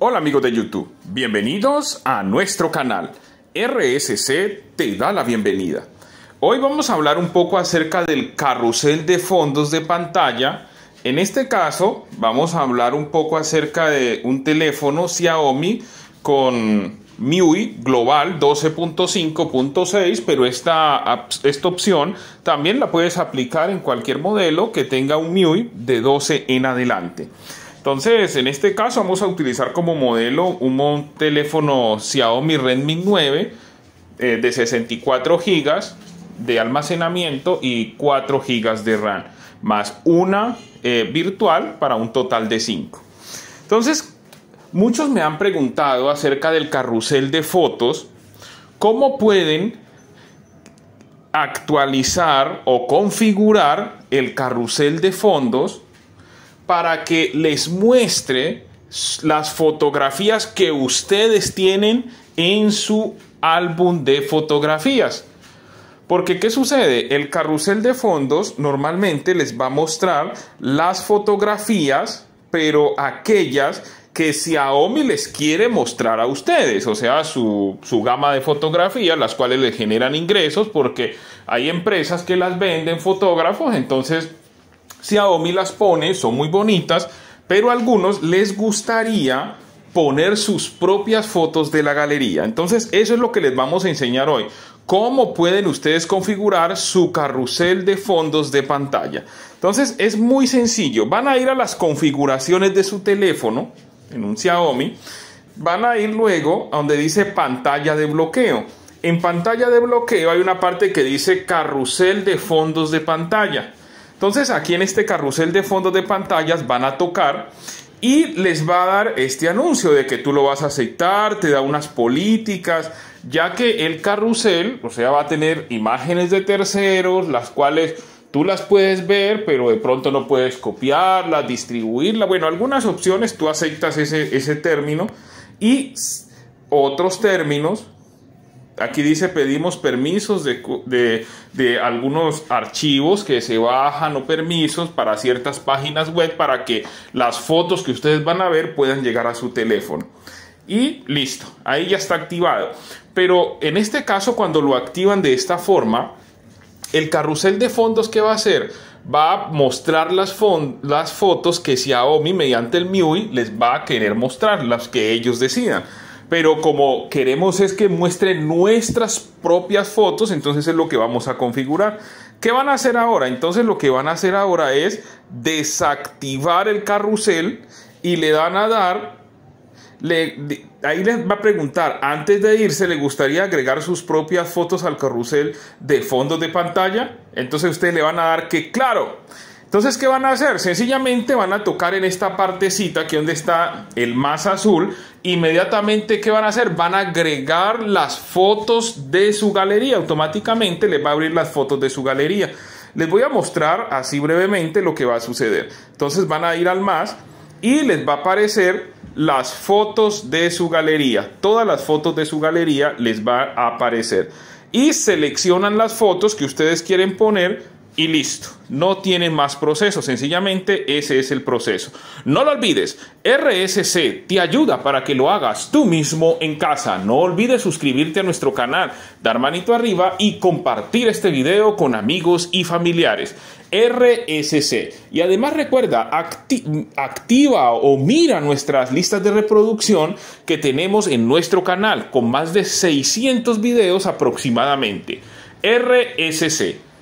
Hola amigos de YouTube, bienvenidos a nuestro canal. RSC te da la bienvenida. Hoy vamos a hablar un poco acerca del carrusel de fondos de pantalla. En este caso vamos a hablar un poco acerca de un teléfono Xiaomi con MIUI Global 12.5.6, pero esta, esta opción también la puedes aplicar en cualquier modelo que tenga un MIUI de 12 en adelante. Entonces, en este caso vamos a utilizar como modelo un teléfono Xiaomi Redmi 9 eh, de 64 GB de almacenamiento y 4 GB de RAM, más una eh, virtual para un total de 5. Entonces, muchos me han preguntado acerca del carrusel de fotos, cómo pueden actualizar o configurar el carrusel de fondos para que les muestre las fotografías que ustedes tienen en su álbum de fotografías. Porque ¿qué sucede? El carrusel de fondos normalmente les va a mostrar las fotografías, pero aquellas que Xiaomi les quiere mostrar a ustedes, o sea, su, su gama de fotografías, las cuales le generan ingresos, porque hay empresas que las venden fotógrafos, entonces Xiaomi las pone, son muy bonitas, pero a algunos les gustaría poner sus propias fotos de la galería. Entonces, eso es lo que les vamos a enseñar hoy. Cómo pueden ustedes configurar su carrusel de fondos de pantalla. Entonces, es muy sencillo. Van a ir a las configuraciones de su teléfono en un Xiaomi. Van a ir luego a donde dice pantalla de bloqueo. En pantalla de bloqueo hay una parte que dice carrusel de fondos de pantalla. Entonces aquí en este carrusel de fondos de pantallas van a tocar y les va a dar este anuncio de que tú lo vas a aceptar, te da unas políticas, ya que el carrusel, o sea, va a tener imágenes de terceros, las cuales tú las puedes ver, pero de pronto no puedes copiarla, distribuirla. Bueno, algunas opciones tú aceptas ese término y otros términos Aquí dice pedimos permisos de, algunos archivos que se bajan o permisos para ciertas páginas web para que las fotos que ustedes van a ver puedan llegar a su teléfono. Y listo, ahí ya está activado. Pero en este caso cuando lo activan de esta forma, el carrusel de fondos que va a hacer va a mostrar las, las fotos que Xiaomi mediante el MIUI les va a querer mostrar, las que ellos decidan pero como queremos es que muestre nuestras propias fotos, entonces es lo que vamos a configurar. ¿Qué van a hacer ahora? Entonces lo que van a hacer ahora es desactivar el carrusel y le van a dar ahí les va a preguntar, antes de irse, ¿le gustaría agregar sus propias fotos al carrusel de fondos de pantalla? Entonces ustedes le van a dar que claro. Entonces, ¿qué van a hacer? Sencillamente van a tocar en esta partecita, aquí donde está el más azul. Inmediatamente, ¿qué van a hacer? Van a agregar las fotos de su galería. Automáticamente les va a abrir las fotos de su galería. Les voy a mostrar así brevemente lo que va a suceder. Entonces van a ir al más y les va a aparecer las fotos de su galería. Todas las fotos de su galería les va a aparecer. Y seleccionan las fotos que ustedes quieren poner y listo. No tiene más proceso, sencillamente ese es el proceso. No lo olvides, RSC te ayuda para que lo hagas tú mismo en casa. No olvides suscribirte a nuestro canal, dar manito arriba y compartir este video con amigos y familiares. RSC. Y además recuerda, activa o mira nuestras listas de reproducción que tenemos en nuestro canal con más de 600 videos aproximadamente. RSC